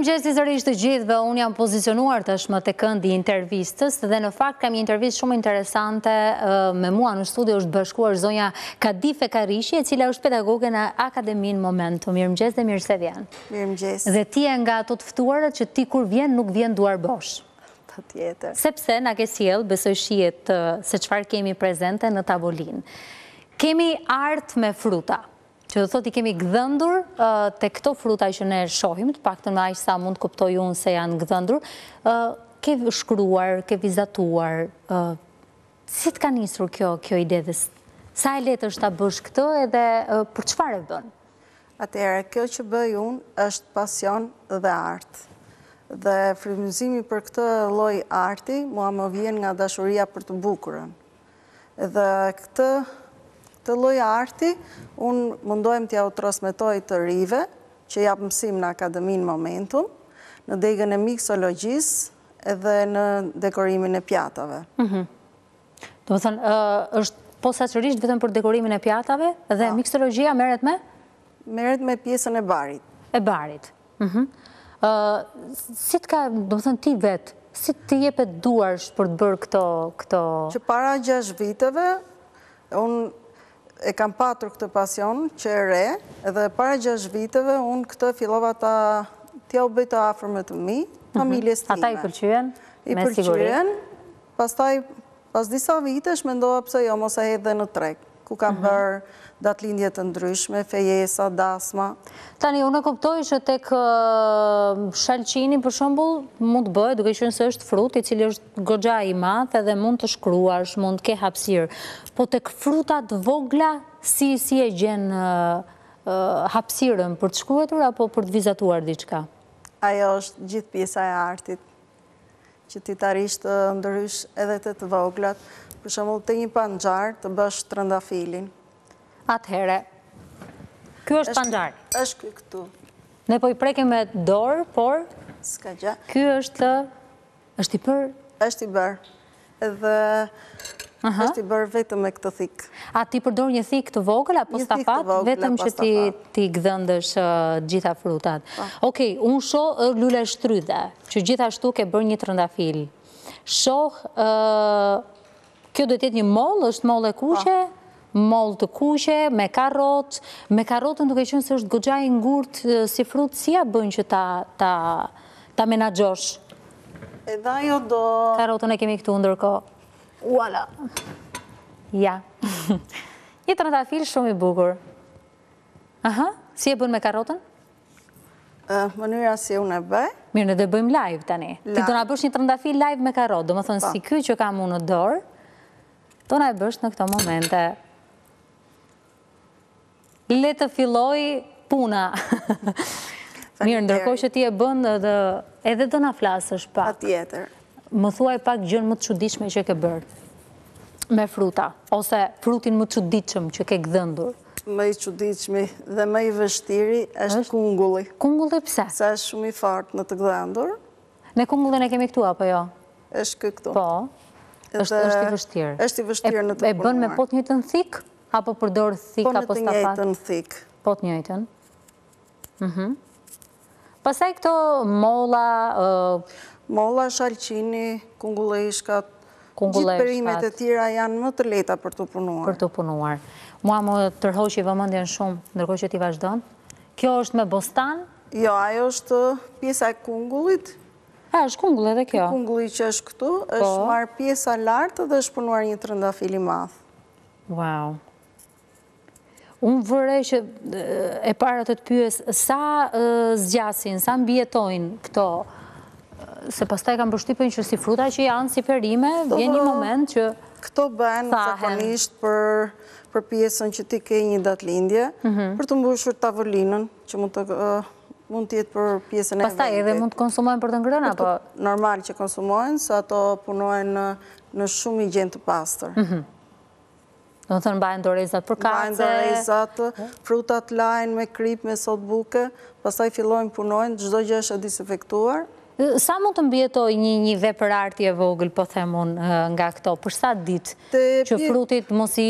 mëgjes të zërish të gjithve, unë jam pozicionuar të shmë të këndi intervistës dhe në fakt kam një shumë interesante me mua në studio është bëshkuar zonja Kadife Karishi e cila është pedagoge në Akademin Momentum. Mirë dhe mirë se Mirë Dhe ti e nga të të fëtuarët që ti kur vjen nuk vjen duar bosh. Pa tjetër. Sepse në kësiel besoj shiet se qëfar kemi prezente në tavolinë. Kemi artë me fruta që do thot i kemi gëdhëndur uh, të këto fruta që ne shohim, të pak të në ajë sa mund këptoj unë se janë gëdhëndur, uh, ke shkruar, ke vizatuar, uh, si të ka njësru kjo ide dhe Sa e letë është të bësh këto edhe për qëfar e bënë? Atere, kjo që bëj unë është pasion dhe artë. Dhe frimëzimi për këtë loj arti mua më vjen nga dashuria për të bukurën. Dhe këtë këtë loj arti, unë mundohem t'ja u të rive, që japë mësim në akademin momentum, në degën e miksologjis, edhe në dekorimin e pjatave. Mhm. Do më thënë, është posa vetëm për dekorimin e pjatave, dhe po. miksologjia meret me? Meret me pjesën e barit. E barit. Mhm. Si t'ka, do më thënë, ti vetë, si t'i jepet duarsh për të bërë këto... Që para 6 viteve, unë e kam patur këtë pasion që e re, edhe para gjash viteve unë këtë filova ta tja u bëjtë afer të mi, mhm. familjes time. Ata i përqyen? I përqyen, pas taj, pas disa vite shmendoa pëse jo mos e hedhe në trek ku ka mhm. bërë datë lindjet të ndryshme, fejesa, dasma. Tani, unë e kuptoj që tek shalqini, për shumbull, mund të bëjë, duke që se është frut, i cilë është gogja i math, edhe mund të shkruash, mund të ke hapsirë. Po tek frutat vogla, si e gjenë hapsirën për të shkruetur, apo për të vizatuar diqka? Ajo është gjithë pjesa e artit që ti të arishtë të ndërysh edhe të të voglat, për shumë të një panxar të bësh të rëndafilin. Atëhere, kjo është panxar? është kjo këtu. Ne po i preke me dorë, por... Ska gjë. Kjo është të... është i për? është i bërë. Edhe është i bërë vetëm e këtë thikë. A ti përdor një thikë të vogël, apo stafat, vetëm që ti gdhëndësh uh, gjitha frutat. Po. Okej, unë shohë e uh, lullë e shtrydhe, që gjithashtu ke bërë një uh, të rëndafil. Shohë, kjo dhe tjetë një mollë, është mollë e kushe, po. mollë të kushe, me karotë, me karotën duke qënë se është gëgjaj në ngurtë si frutë, si a bënë që ta menagjosh? Edha jo do... Karotën e kemi këtu ndërko. Voilà. Ja. Një të rëndafil shumë i bugur. Aha, si e bënë me karotën? Mënyra si unë e bëjë. Mirë, në dhe bëjmë live tani. Ti do nga bësh një të rëndafil live me karotë. Do më thënë, po. si kjo që kam unë në dorë, do nga e bësh në këto momente. Le të filloj puna. Mirë, ndërkoj që ti e bëndë edhe do nga flasë është pak. Pa tjetër më thuaj pak gjënë më të qudishme që ke bërë me fruta, ose frutin më të qudishme që ke gëdhëndur. Më i qudishme dhe më i vështiri është kungulli. Kungulli pëse? Se është shumë i fartë në të gëdhëndur. Në kungulli e kemi këtu, apo jo? është këtu. Po, është i vështirë. është i vështirë në të përmërë. E bën me pot një po, të në thikë, apo përdorë thikë, mhm. apo stafat? Pasaj këto mola, Molla, Shalqini, Kungulejshkat, gjithë përimet e tjera janë më të leta për të punuar. Për të punuar. Mua më tërhoj që i vëmëndjen shumë, nërkoj që ti vazhdojnë. Kjo është me Bostan? Jo, ajo është pjesa e Kungulit. A, është Kungulit dhe kjo? Kungulit që është këtu, po. është marë pjesa lartë dhe është punuar një të rënda fili madhë. Wow. Unë vërre që e parët të të pyës, sa zgjasin, sa mbjetojnë këto? se pastaj kam përshtypën që si fruta që janë, si perime, vjen një moment që... Këto bëhen zakonisht për pjesën që ti ke një datë lindje, mhm. për të mbushur tavolinën, që mund të jetë për pjesën e vendit. Pastaj edhe mund të konsumohen për të ngrënë, apo? Normal që konsumojnë, se ato punojnë në shumë i gjendë të pastër. Në mhm. thënë bajnë do dorezat për kace? Bajnë dorezat, frutat lajnë me kryp, me sot buke, pasaj fillojnë punojnë, gjdo gjë është disinfektuar, Sa mund të mbjetoj një një veprarti e vogël, po themun, nga këto? Për sa ditë Që frutit mos i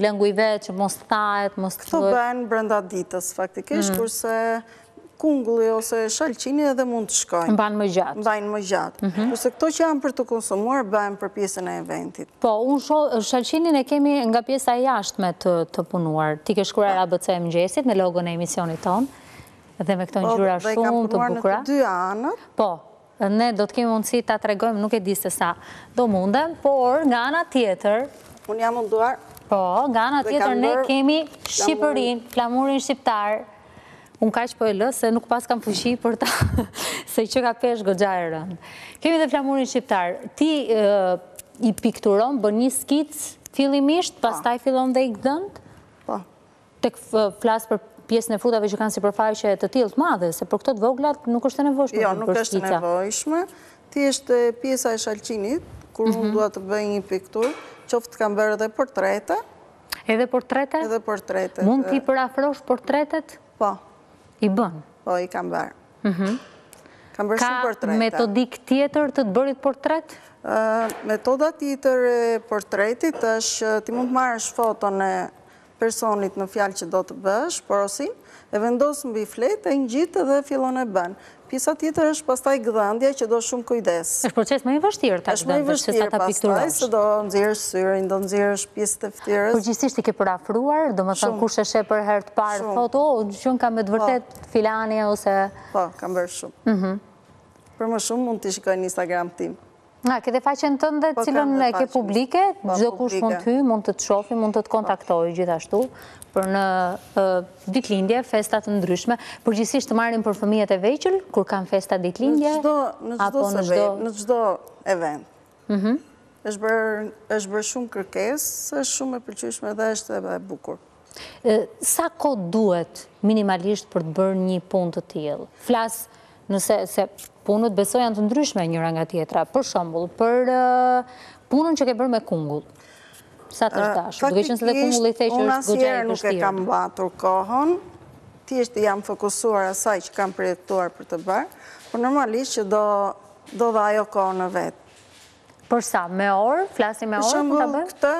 lënguive, që mos thajet, mos të thërë? Këto bënë brenda ditës, faktikisht, mm. kurse kungulli ose shalqini edhe mund të shkojnë. Mbajnë më gjatë. Mbajnë më gjatë. Mhm. Kurse këto që janë për të konsumuar, bëjmë për pjesën e eventit. Po, unë shalqinin e kemi nga pjesa jashtë me të punuar. Ti ke shkruar po. ABC MGS-it me logo në emisionit tonë dhe me këto njëra po, shumë të bukra. Dhe i ka punuar në të dy anët? Po, ne do të kemi mundësi të atregojmë, nuk e disë të sa do mundëm, por nga anët tjetër... Unë jam munduar... Po, nga anët tjetër ne kemi Shqipërin, flamurin shqiptar, unë ka që po e lësë, se nuk pas kam fëshi për ta, se që ka pesh gëgjarë Kemi dhe flamurin shqiptar, ti i pikturon, bën një skicë fillimisht, po. pas taj fillon dhe i Po. të flasë për pjesën e frutave që kanë si përfajshe të tilt madhe, se për këto të voglat nuk është të nevojshme. Jo, nuk është të nevojshme. Ti është pjesa e shalqinit, kur unë mhm. duha të bëjnë një piktur, qoftë të kam bërë edhe portrete. Edhe portrete? Edhe portrete. Mund t'i për portretet? Po. I bënë? Po, i kam bërë. Mhm. Kam bërë shumë portrete. Ka metodik tjetër të të bërit portret? Metodat tjetër e portretit është ti mund të marrë shfoton e personit në fjalë që do të bësh, porosin, e vendosë mbi fletë, e në gjitë dhe filon e bënë. Pisa tjetër është pastaj gëdhandja që do shumë kujdes. është proces më i vështirë të gëdhandja që sa ta pikturash. është më i vështirë pastaj se do nëzirë syrin, do nëzirë është pjesë të fëtyrës. Por i ke përafruar, do më thënë kushe shë për herë të parë, thotë, o, shumë kam e të vërtet po. filani ose... Po, kam bërë shumë. Mhm. Për më shumë mund të në Instagram tim. A, këtë e faqen të ndë, po, cilën e ke publike, gjithë kush mund të hy, mund të të shofi, mund të të kontaktoj gjithashtu, për në ditlindje, festat të ndryshme, përgjësisht të marrin për fëmijet e veqëll, kur kam festat ditlindje, apo në gjdo... Në gjdo event. Mhm. është bërë shumë kërkes, është shumë e përqyshme dhe është e bukur. Sa kod duhet minimalisht për të bërë një pun të tjelë? Flasë nëse se punët besoj janë të ndryshme njëra nga tjetra, për shambull, për uh, punën që ke bërë me kungull. Sa të shtash? Uh, Duke që se dhe kungull i the që është gëgjaj për Unë asjerë nuk e kam batur kohën, tjesht jam fokusuar asaj që kam projektuar për të bërë, por normalisht që do dhe ajo kohën në vetë. Për sa? Me orë? Flasin me orë? Për shambull këtë,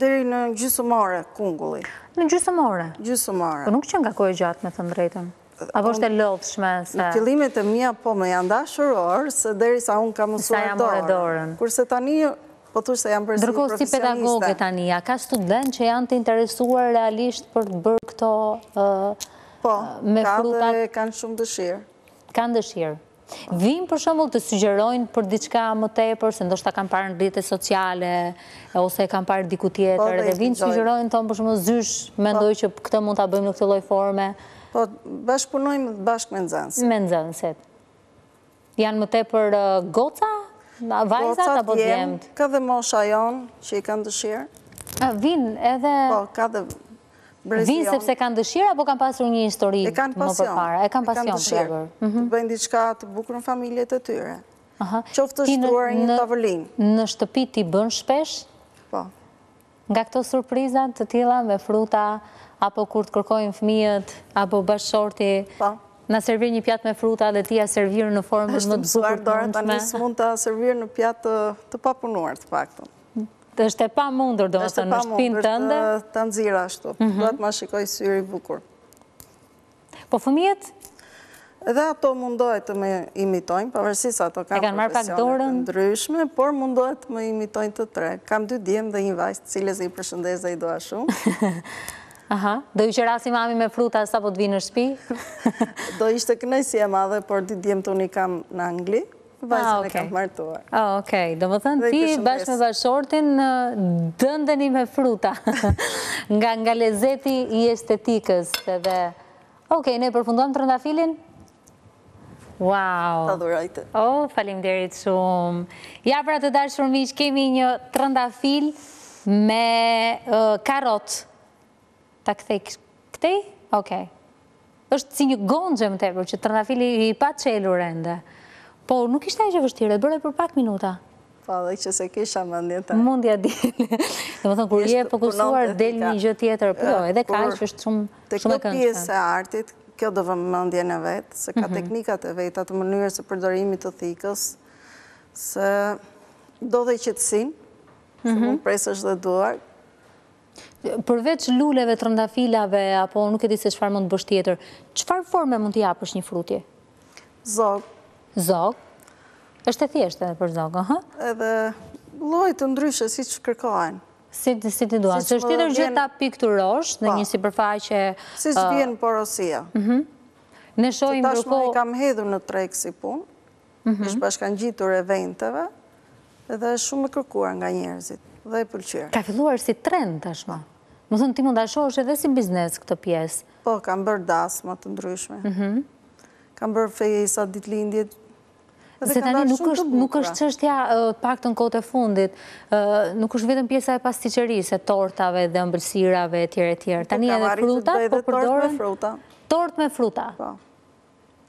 dheri në gjysëmore kungulli. Në gjysëmore? Gjysëmore. Për po nuk që nga kohë e gjatë me të ndrejtën? Apo është e po, lovëshme? Në fillimet e mija po me janë dashur orë, se deri sa unë ka mësuar Kurse tani, po tush se janë përsi profesioniste. Ndërkohë si pedagoge tani, a ka student që janë të interesuar realisht për të bërë këto po, me frutat? Po, ka dhe kanë shumë dëshirë. Kanë dëshirë. Vim për shumë të sugjerojnë për diçka më tepër, se ndoshta kam parë në rritë sociale, ose kam parë diku tjetër, po, dhe vim sugjerojnë tonë për shumë zysh, mendoj që këtë mund të bëjmë në këtë lojforme, Po, bashkëpunojmë bashkë me nëzënës. Me nëzënësit. Janë më te për uh, goca, vajzat, apo të gjemët? Goca të ka dhe mosha jonë që i kanë dëshirë. A, vinë edhe... Po, ka dhe brezionë. Vinë sepse kanë dëshirë, apo kanë pasur një histori? E kanë pasion. E kanë pasion, të gjemët. Mhm. Të bëjnë diçka të bukru në familje të tyre. Qoftë të shtuar një të Në shtëpi ti bënë shpesh? Po. Nga këto surprizat të tila me fruta, apo kur të kërkojnë fëmijët, apo bashkësorti, po. në servirë një pjatë me fruta dhe tia servirë në formë më të bukur të mundshme. Êshtë të mund të servirë në pjatë të papunuar të faktën. Dhe është e pa mundur, do më të në shpinë mhm. të ndë. Të nëzira ashtu, duhet ma shikoj syri bukur. Po fëmijët? Edhe ato mundohet të me imitojnë, përvërsi sa ato kam profesionet ndryshme, por mundohet të me imitojnë të tre. Kam dy djemë dhe një vajtë, cilës i përshëndezë e i doa shumë. Aha, do i qërasi mami me fruta sa po të vinë në shpi? Do ishte kënësi e madhe, por t'i djemë të unë i kam në Angli, bazën ah, e kam martuar. Ah, ok, do më thënë ti bashkë me bashortin dëndëni me fruta, nga nga lezeti i estetikës dhe... Ok, ne përfundojmë të rëndafilin? Wow! Ta dhurajte. Oh, falim derit shumë. Ja, pra të dashë shumë kemi një të rëndafil me uh, karotë ta kthej këtej, okej. është si një gonxhe më tepër, që të i pa çelur qelur ende. Po, nuk ishte e vështirë, e bërë për pak minuta. Po, dhe që se kisha më ndjetë. Më di. Dhe më thonë, kur je pokusuar, del një gjë tjetër, po, edhe ka që është shumë e kënë që. Të këtë pjesë e artit, kjo do vëmë më në vetë, se ka mhm. teknikat e vetë, atë mënyrës e përdorimit të thikës, se do dhe qëtësin, se më dhe duar, Përveç luleve, të apo nuk e di se qëfar mund të bësht tjetër, qëfar forme mund të japë është një frutje? Zog. Zog? Êshtë e thjeshtë edhe për zogë, aha? Edhe lojtë të ndryshë, si që kërkojnë. Si të si të duanë. Si shtë të gjitha pikturosh në po. një si përfaqe... Si që uh, vjenë porosia. Në shojnë nërko... Të tashmë i kam hedhur në trejkë si punë, mhm. ishë bashkan gjitur e vejnëtëve, edhe shumë kërkuar nga njerëzit dhe e pëlqyre. Ka filluar si trend tashma? Më thënë ti mundashosh edhe si biznes këtë pjesë? Po, kam bërë dasë më të ndryshme. Mhm. Kam bërë fejësa ditë lindjet, Se tani nuk është qështja pak të në kote fundit, nuk është vetëm pjesa e pasticërisë, tortave dhe mbëlsirave, tjere, tjere. Po, tani edhe fruta, po përdojnë... Tort me fruta. me fruta. Po.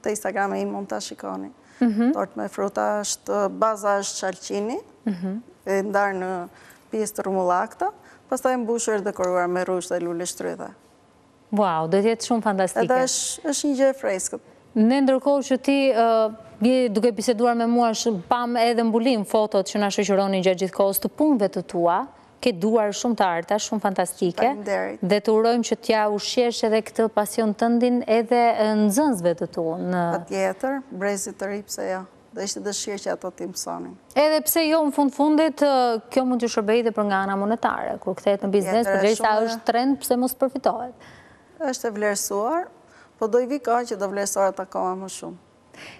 Të Instagram e i mund të shikoni. Mhm. Tort me fruta është... Baza është qalqini, mhm. e ndarë në pjesë të rumullakta, pas taj mbushër dhe dekoruar me rush dhe lullë shtrydhe. Wow, dhe tjetë shumë fantastike. Edhe është një gjë e freskët. Në ndërkohë që ti duke biseduar me mua është pam edhe mbulim fotot që nga shëqëroni gjë gjithë kohës të punve të tua, ke duar shumë të arta, shumë fantastike, dhe të urojmë që tja ushesh edhe këtë pasion tëndin edhe në zënzve të tu. Pa tjetër, brezit të ripse, ja. Jo? dhe ishte dëshirë që ato ti mësoni. Edhe pse jo në fund fundit, kjo mund të shërbej dhe për nga ana monetare, kur këtë jetë në biznes, për gjithë është trend pëse mos përfitohet. është e vlerësuar, po do i vika që do vlerësuar të akoma më shumë.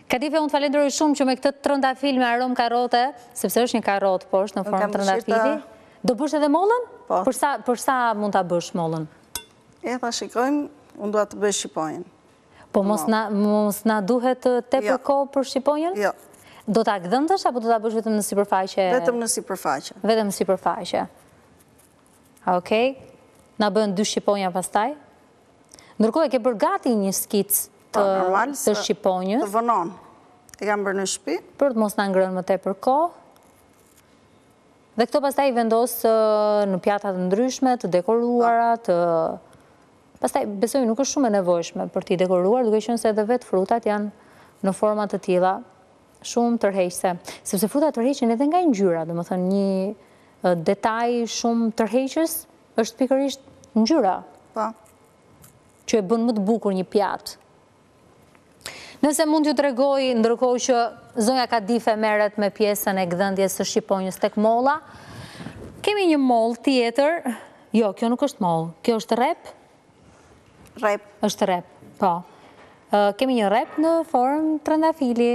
Katife, unë të falendroj shumë që me këtë të rënda me arom karote, sepse është një karotë po është në formë të rënda filmi. Do bësh edhe mollën? Po. Përsa mund të bësh mollën? E, ta shikojmë, unë doa të bësh shipojnë. Po, po. mos na duhet uh, te për jo. për Shqiponjën? Jo. Do t'a gëdëndësht, apo do t'a bësh vetëm në si përfaqe? Vetëm në si përfaqe. Vetëm në si përfaqe. Okej. Na bëhen dy Shqiponja pastaj? Ndërkohë e ke gati një skic po, të Shqiponjës? Të vënon. E kam bërë në shpi. Për të mos në ngrënë më te për Dhe këto pastaj i vendosë uh, në pjatat ndryshme, të dekoruara, të... Pastaj, besoj, nuk është shumë e nevojshme për ti dekoruar, duke qënë se edhe vetë frutat janë në format të tila shumë tërheqëse. Sepse frutat tërheqën edhe nga gjyra, dhe më thënë një detaj shumë tërheqës është pikërisht gjyra. Pa. Po. Që e bënë më të bukur një pjatë. Nëse mund t'ju tregoj, ndërkohë që zonja Kadife meret me pjesën e gdëndjes së Shqiponjës tek mola, kemi një mol tjetër, jo, kjo nuk është mol, kjo është repë, rep. është rep, po. Kemi një rep në formë trëndafili.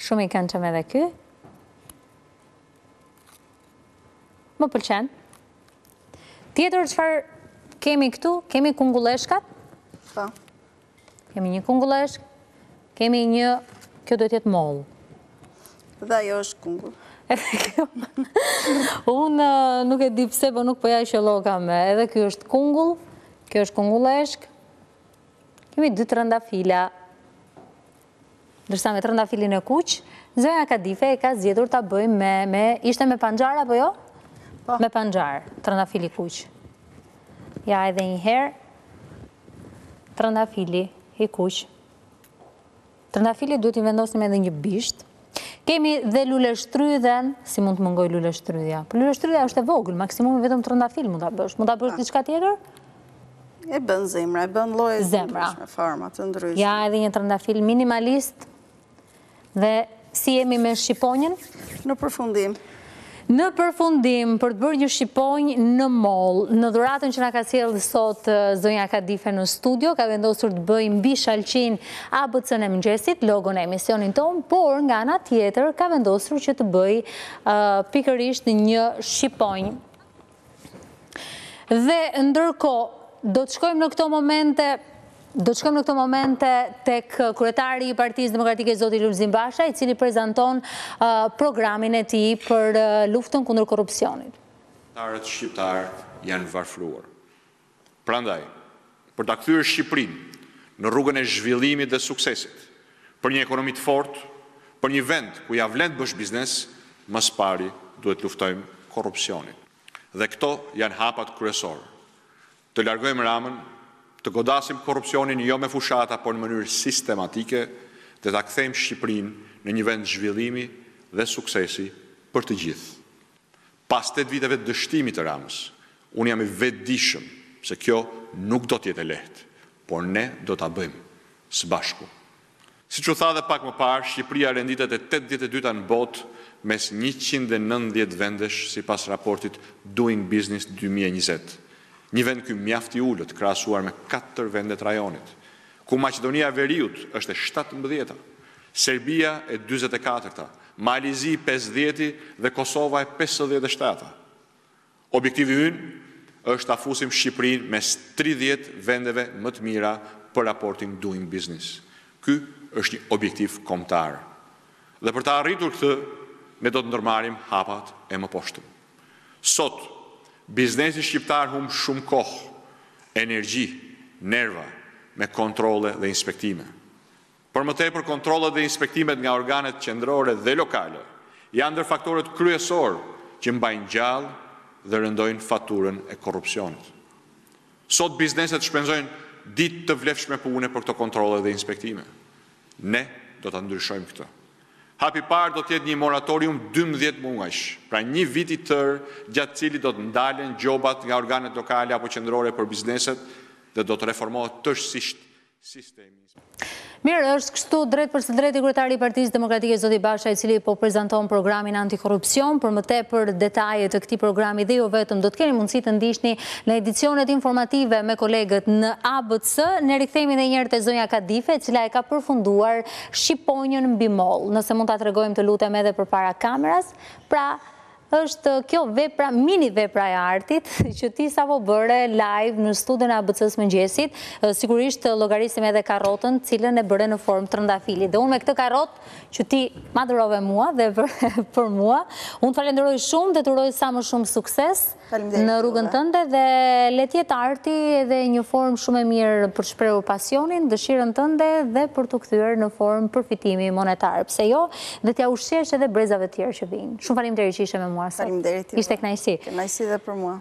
Shumë i kanë që me dhe ky. Më pëlqen. Tjetër qëfar kemi këtu, kemi kunguleshkat. Po. Kemi një kunguleshk. kemi një, kjo do tjetë mollë. Dhe ajo është kungullë. Unë nuk e di pse, po nuk përja po i shëloka me. Edhe kjo është kungull, Kjo është kungulleshk. Kemi dy të rënda fila. Dërsa me të rënda filin e kuqë, Zoja Kadife e ka zjedhur të bëjmë me, me... Ishte me panxar, apo jo? Po. Me panxar, të rënda fili kuqë. Ja, edhe një herë, të rënda fili i kuqë. Të rënda fili duhet i vendosim edhe një bishtë. Kemi dhe lule shtrydhen, si mund të mëngoj lule shtrydhja. Për shtrydhja është e voglë, maksimum vetëm të rëndafil mund të bësh. Mund të bësh po. tjetër? E bën zemra, e bën lojë zemra. Ja, edhe një të rëndafil minimalist dhe si jemi me shqiponjen? Në përfundim. Në përfundim, për të bërë një shqiponj në mol, në dhuratën që nga ka sjellë dhe sot Zonja Kadife në studio, ka vendosur të bëjmë bishalqin shalqin e mëngjesit, logo në emisionin tonë, por nga nga tjetër ka vendosur që të bëj pikërisht një shqiponj. Dhe ndërko, do të shkojmë në këto momente Do të shkëm në këto momente tek kretari i partiz demokratike Zoti Lumzim Basha, i cili prezenton uh, programin e ti për uh, luftën kundur korupcionit. Tarët shqiptarë janë varfruar. Prandaj, për të këthyrë Shqiprin në rrugën e zhvillimit dhe suksesit, për një ekonomit fort, për një vend ku ja vlend bësh biznes, mësë pari duhet luftojmë korupcionit. Dhe këto janë hapat kërësorë të largojmë ramën, të godasim korupcionin jo me fushata, por në mënyrë sistematike, dhe të kthejmë Shqiprin në një vend zhvillimi dhe suksesi për të gjithë. Pas 8 viteve dështimit të ramës, unë jam i vedishëm se kjo nuk do tjetë e lehtë, por ne do të bëjmë së bashku. Si që tha dhe pak më parë, Shqipria renditet e 82-ta në botë mes 190 vendesh si pas raportit Doing Business 2020 një vend këmë mjafti ullët, krasuar me 4 vendet rajonit, ku Macedonia Veriut është e 17 Serbia e 24-ta, Malizi 50-ti dhe Kosova e 57-ta. Objektivi ynë është afusim Shqiprin mes 30 vendeve më të mira për raportin doing business. Ky është një objektiv komtar. Dhe për ta arritur këtë, ne do të ndërmarim hapat e më poshtëm. Biznesi shqiptar hum shumë kohë, energji, nerva, me kontrole dhe inspektime. Për më tepër kontrole dhe inspektimet nga organet qendrore dhe lokale, janë dhe faktoret kryesor që mbajnë gjallë dhe rëndojnë faturën e korupcionit. Sot bizneset shpenzojnë ditë të vlefshme për une për këto kontrole dhe inspektime. Ne do të ndryshojmë këto. Hapi parë do tjetë një moratorium 12 mungash, pra një viti tërë gjatë cili do të ndalen gjobat nga organet lokale apo qëndrore për bizneset dhe do të reformohet tërshësisht sistemi. Mirë është kështu drejt për së drejt i kretari partijës demokratike Zoti Basha i cili po prezenton programin antikorupcion, për më te për detajet të këti programi dhe jo vetëm do të keni mundësi të ndishtni në edicionet informative me kolegët në ABC, në rikëthemi dhe njërë të zonja Kadife, cila e ka përfunduar Shqiponjën në bimol, nëse mund të atërgojmë të lutem edhe për para kameras, pra është kjo vepra, mini vepra e artit, që ti sa po bëre live në studion e abc mëngjesit, sigurisht logarisim edhe karotën, cilën e bëre në formë të rëndafili. Dhe unë me këtë karotë, që ti madhërove mua dhe për mua, unë të falenderoj shumë dhe të uroj sa më shumë sukses, në rrugën tënde dhe letjet arti edhe një formë shumë e mirë për shpreur pasionin, dëshirën tënde dhe për të këthyër në formë përfitimi monetarë, pse jo, dhe t'ja ushqesh edhe brezave tjerë që vinë. Shumë falim të që ishe me mua, sot. Falim Ishte kënajsi. Kënajsi dhe për mua.